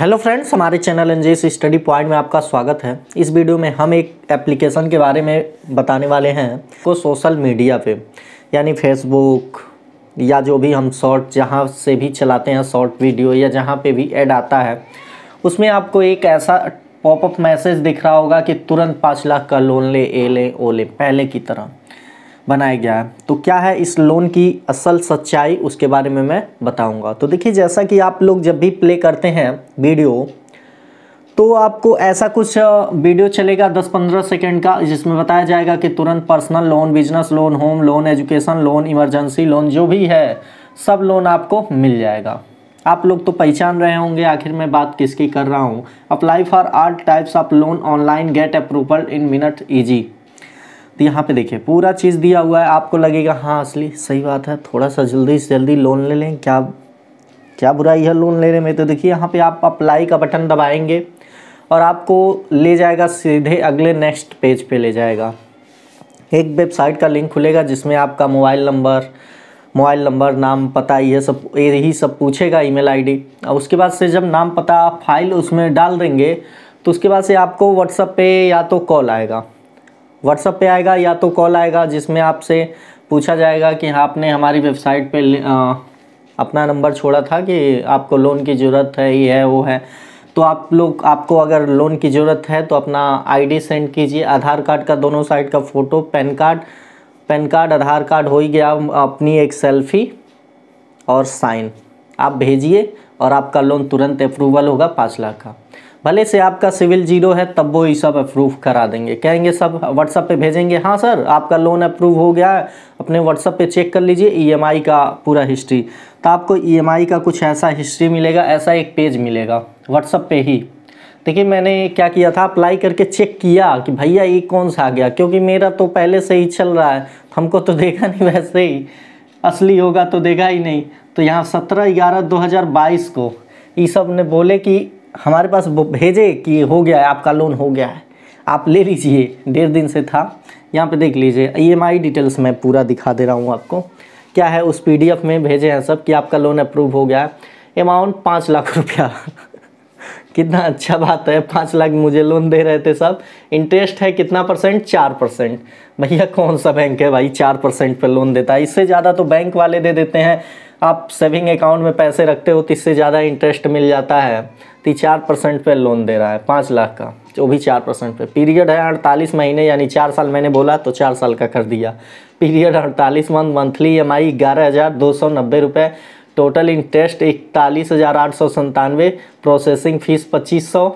hello friends हमारे channel NJS study point में आपका स्वागत है इस वीडियो में हम एक एप्लीकेशन के बारे में बताने वाले हैं को सोशल मीडिया पे यानी फेसबुक या जो भी हम शॉर्ट जहाँ से भी चलाते हैं शॉर्ट वीडियो या जहाँ पे भी ऐड आता है उसमें आपको एक ऐसा पॉपअप मैसेज दिख रहा होगा कि तुरंत पाँच लाख का लोन ले ए लें ओ लें पहले की तरह बनाया गया है तो क्या है इस लोन की असल सच्चाई उसके बारे में मैं बताऊंगा तो देखिए जैसा कि आप लोग जब भी प्ले करते हैं वीडियो तो आपको ऐसा कुछ वीडियो चलेगा 10-15 सेकंड का जिसमें बताया जाएगा कि तुरंत personal loan business loan home loan education loan emergency loan जो भी है सब लोन आपको मिल जाएगा आप लोग तो पहचान रहे होंगे आखिर मैं बात किसकी कर रहा हूँ apply for all types of loan online get approval in minute easy तो यहाँ पे देखिए पूरा चीज़ दिया हुआ है आपको लगेगा हाँ असली सही बात है थोड़ा सा जल्दी से जल्दी लोन ले लें क्या क्या बुराई है लोन लेने में तो देखिए यहाँ पे आप अप्लाई का बटन दबाएंगे और आपको ले जाएगा सीधे अगले नेक्स्ट पेज पे ले जाएगा एक वेबसाइट का लिंक खुलेगा जिसमें आपका मोबाइल नंबर मोबाइल नंबर नाम पता ये सब यही सब पूछेगा ईमेल आईडी और उसके बाद से जब नाम पता फाइल उसमें डाल देंगे तो उसके बाद से आपको व्हाट्सअप पे या तो कॉल आएगा व्हाट्सअप पे आएगा या तो कॉल आएगा जिसमें आपसे पूछा जाएगा कि हाँ आपने हमारी वेबसाइट पे आ, अपना नंबर छोड़ा था कि आपको लोन की ज़रूरत है ये है वो है तो आप लोग आपको अगर लोन की ज़रूरत है तो अपना आईडी सेंड कीजिए आधार कार्ड का दोनों साइड का photo pan card pan card Aadhaar card हो ही गया अपनी एक सेल्फ़ी और साइन आप भेजिए और आपका लोन तुरंत अप्रूवल होगा पाँच लाख का भले से आपका सिविल जीरो है तब वो ये सब अप्रूव करा देंगे कहेंगे सब व्हाट्सअप पे भेजेंगे हाँ सर आपका लोन अप्रूव हो गया है अपने व्हाट्सअप पे चेक कर लीजिए ईएमआई e का पूरा हिस्ट्री तो आपको ईएमआई e का कुछ ऐसा हिस्ट्री मिलेगा ऐसा एक पेज मिलेगा व्हाट्सअप पे ही देखिए मैंने क्या किया था अप्लाई करके चेक किया कि भैया ये कौन सा आ गया क्योंकि मेरा तो पहले से ही चल रहा है हमको तो देखा नहीं वैसे ही असली होगा तो देगा ही नहीं तो यहाँ सत्रह ग्यारह दो हज़ार बाईस को ये सब ने बोले कि हमारे पास भेजे कि हो गया है आपका लोन हो गया है आप ले लीजिए डेढ़ दिन से था यहाँ पे देख लीजिए ईएमआई e डिटेल्स मैं पूरा दिखा दे रहा हूँ आपको क्या है उस पीडीएफ में भेजे हैं सब कि आपका लोन अप्रूव हो गया है अमाउंट पाँच लाख रुपया कितना अच्छा बात है पाँच लाख मुझे लोन दे रहे थे सब इंटरेस्ट है कितना परसेंट चार परसेंट भैया कौन सा बैंक है भाई चार परसेंट पर लोन देता है इससे ज़्यादा तो बैंक वाले दे देते हैं आप सेविंग अकाउंट में पैसे रखते हो तो इससे ज़्यादा इंटरेस्ट मिल जाता है तो चार परसेंट पर लोन दे रहा है पाँच लाख का वो भी चार परसेंट पे पीरियड है अड़तालीस महीने यानी चार साल मैंने बोला तो चार साल का कर दिया पीरियड अड़तालीस month monthly E M I ग्यारह हज़ार दो सौ नब्बे रुपये टोटल इंटरेस्ट इकतालीस हज़ार आठ सौ संतानवे प्रोसेसिंग फ़ीस पच्चीस सौ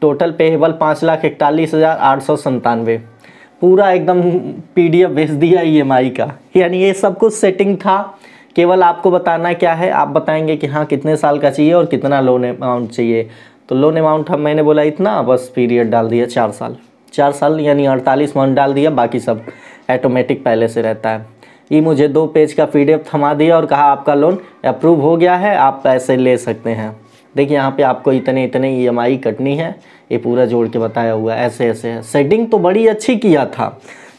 टोटल पेबल पाँच लाख इकतालीस हज़ार आठ सौ संतानवे पूरा एकदम पीडीएफ भेज दिया ईएमआई का यानी ये सब कुछ सेटिंग था केवल आपको बताना क्या है आप बताएंगे कि हाँ कितने साल का चाहिए और कितना लोन अमाउंट चाहिए तो लोन अमाउंट हम मैंने बोला इतना बस पीरियड डाल दिया चार साल चार साल यानी अड़तालीस मंथ डाल दिया बाकी सब ऐटोमेटिक पहले से रहता है ये मुझे दो पेज का पी थमा दिया और कहा आपका लोन अप्रूव हो गया है आप पैसे ले सकते हैं देखिए यहाँ पे आपको इतने इतने ई e कटनी है ये पूरा जोड़ के बताया हुआ है ऐसे ऐसे है सेटिंग तो बड़ी अच्छी किया था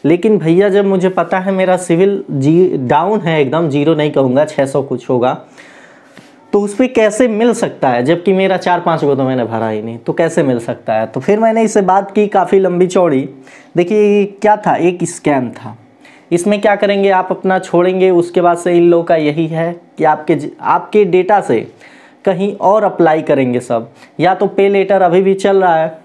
लेकिन भैया जब मुझे पता है मेरा सिविल जी डाउन है एकदम जीरो नहीं कहूँगा छः सौ कुछ होगा तो उस पर कैसे मिल सकता है जबकि मेरा चार पाँच गो तो मैंने भरा ही नहीं तो कैसे मिल सकता है तो फिर मैंने इससे बात की काफ़ी लंबी चौड़ी देखिए क्या था एक स्कैम था इसमें क्या करेंगे आप अपना छोड़ेंगे उसके बाद से इन लोगों का यही है कि आपके आपके डेटा से कहीं और अप्लाई करेंगे सब या तो पे लेटर अभी भी चल रहा है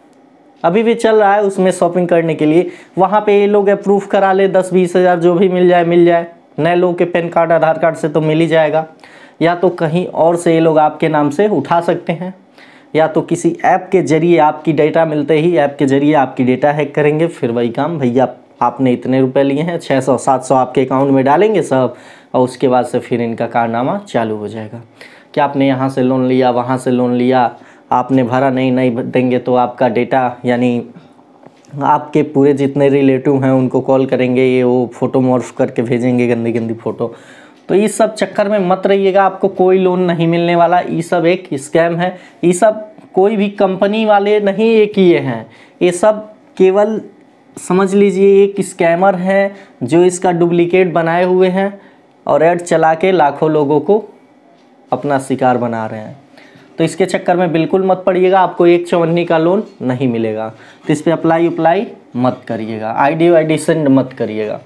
अभी भी चल रहा है उसमें शॉपिंग करने के लिए वहाँ पे ये लोग अप्रूव करा ले दस बीस हज़ार जो भी मिल जाए मिल जाए नए लोगों के पैन कार्ड आधार कार्ड से तो मिल ही जाएगा या तो कहीं और से ये लोग आपके नाम से उठा सकते हैं या तो किसी ऐप के जरिए आपकी डेटा मिलते ही ऐप के जरिए आपकी डेटा हैक करेंगे फिर वही काम भैया आपने इतने रुपये लिए हैं सात सौ आपके अकाउंट में डालेंगे सब और उसके बाद से फिर इनका कारनामा चालू हो जाएगा क्या आपने यहाँ से लोन लिया वहाँ से लोन लिया आपने भरा नहीं नहीं देंगे तो आपका डेटा यानी आपके पूरे जितने रिलेटिव हैं उनको कॉल करेंगे ये वो फ़ोटो मॉर्फ करके भेजेंगे गंदी गंदी फ़ोटो तो इस सब चक्कर में मत रहिएगा आपको कोई लोन नहीं मिलने वाला ये सब एक स्कैम है ये सब कोई भी कंपनी वाले नहीं ये किए हैं ये सब केवल समझ लीजिए एक स्कैमर हैं जो इसका डुप्लीकेट बनाए हुए हैं और ऐड चला के लाखों लोगों को अपना शिकार बना रहे हैं तो इसके चक्कर में बिल्कुल मत पड़िएगा आपको एक चवन्नी का लोन नहीं मिलेगा तो इस पर अप्लाई उप्लाई मत करिएगा आई डी डी सेंड मत करिएगा